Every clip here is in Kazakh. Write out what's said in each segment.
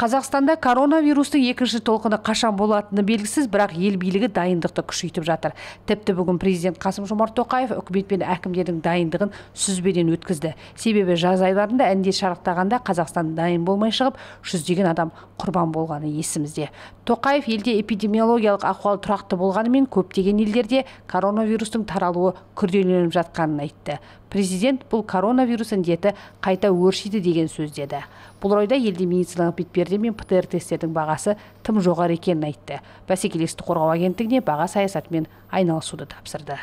Қазақстанда коронавирустың екінші толқыны қашан болатыны белгісіз, бірақ ел билігі дайындықты күшейтіп жатыр. Тіпті бүгін президент Қасым Жомарт Тоқаев үкімет пен әкімдердің дайындығын сүзбеден өткізді. Себебі жаз айларында індет шарықтағанда Қазақстан дайын болмай шығып, жүздеген адам құрбан болғаны есімізде. Тоқаев елде эпидемиологиялық ахуал тұрақты болғанымен көптеген елдерде коронавирустың таралуы күрделеніп жатқанын айтты президент бұл коронавирус індеті қайта өршиді деген сөз деді бұл орайда елде медициналық бетпер премьерде мен птр тесттердің бағасы тым жоғары екенін айтты бәсекелестікті қорғау агенттігіне баға саясатымен айналысуды тапсырды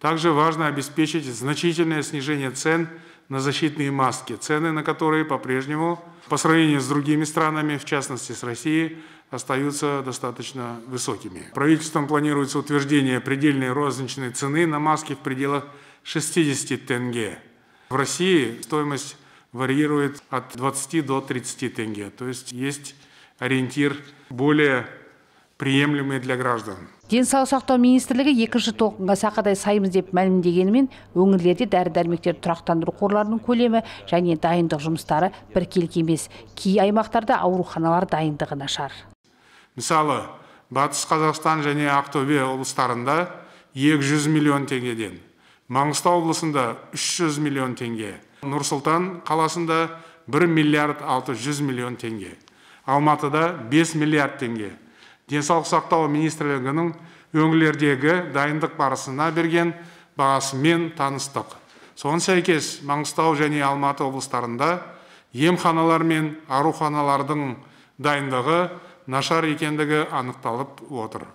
также важно обеспечить значительное снижение цен на защитные маски, цены на которые по-прежнему, по сравнению с другими странами, в частности с Россией, остаются достаточно высокими. Правительством планируется утверждение предельной розничной цены на маски в пределах 60 тенге. В России стоимость варьирует от 20 до 30 тенге. То есть есть ориентир более приемлемый для граждан денсаулық сақтау министрлігі екінші толқынға сақадай саймыз деп мәлімдегенімен өңірлерде дәрі дәрмектер тұрақтандыру қорларының көлемі және дайындық жұмыстары біркелкі емес кей аймақтарда ауруханалар дайындығы нашар мысалы батыс қазақстан және ақтөбе облыстарында 200 миллион теңгеден маңғыстау облысында 300 миллион теңге нұр сұлтан қаласында бір миллиард алты жүз миллион теңге алматыда бес миллиард теңге денсаулық сақтау министрлігінің өңірлердегі дайындық барысына берген бағасымен таныстық соған сәйкес маңғыстау және алматы облыстарында емханалар мен ауруханалардың дайындығы нашар екендігі анықталып отыр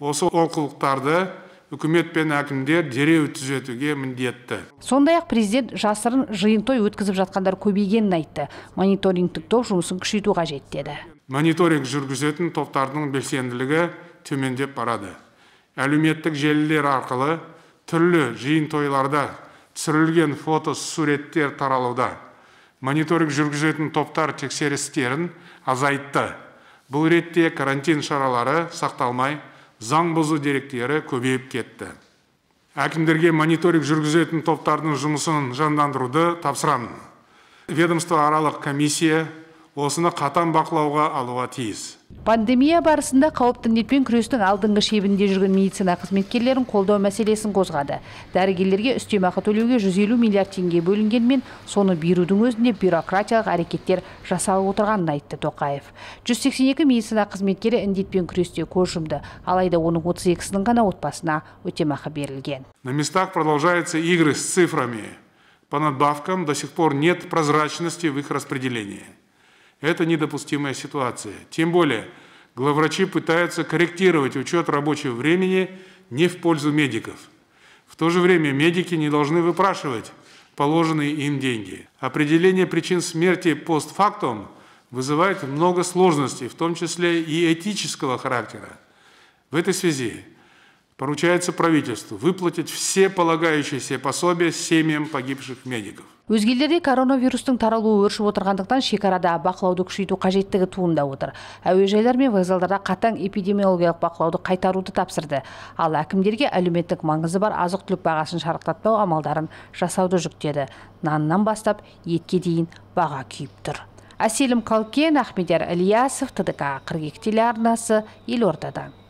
осы олқылықтарды үкімет пен әкімдер дереу түзетуге міндетті сондай ақ президент жасырын жиын той өткізіп жатқандар көбейгенін айтты мониторингтік топ жұмысын күшейту қажет деді мониторинг жүргізетін топтардың белсенділігі төмендеп барады әлеуметтік желілер арқылы түрлі жиын тойларда түсірілген фото суреттер таралуда мониторинг жүргізетін топтар тексерістерін азайтты бұл ретте карантин шаралары сақталмай заң бұзу деректері көбейіп кетті әкімдерге мониторинг жүргізетін топтардың жұмысын жандандыруды тапсырамын ведомство аралық комиссия осыны қатаң бақылауға алуға тиіс пандемия барысында қауіпті індетпен күрестің алдыңғы шебінде жүрген медицина қызметкерлерін қолдау мәселесін қозғады дәрігерлерге үстемақы төлеуге 150 миллиард теңге бөлінгенмен соны берудің өзінде бюрократиялық әрекеттер жасалып отырғанын айтты тоқаев 182 медицина қызметкері індетпен күресте көз жұмды алайда оның 32-сінің ғана отбасына өтемақы берілген на местах продолжаются игры с цифрами по надбавкам до сих пор нет прозрачности в их распределении Это недопустимая ситуация. Тем более, главврачи пытаются корректировать учет рабочего времени не в пользу медиков. В то же время медики не должны выпрашивать положенные им деньги. Определение причин смерти постфактум вызывает много сложностей, в том числе и этического характера. В этой связи поручается правительству выплатить все полагающиеся пособия семьям погибших медиков өзгелерде коронавирустың таралуы өршіп отырғандықтан шекарада бақылауды күшейту қажеттігі туындап отыр әуежайлар мен вокзалдарда қатаң эпидемиологиялық бақылауды қайтаруды тапсырды ал әкімдерге әлеуметтік маңызы бар азық түлік бағасын шарықтатпау амалдарын жасауды жүктеді наннан бастап етке дейін баға күйіп тұр әселім қалкен ахмедияр ілиясов тдк қырық телеарнасы елордадан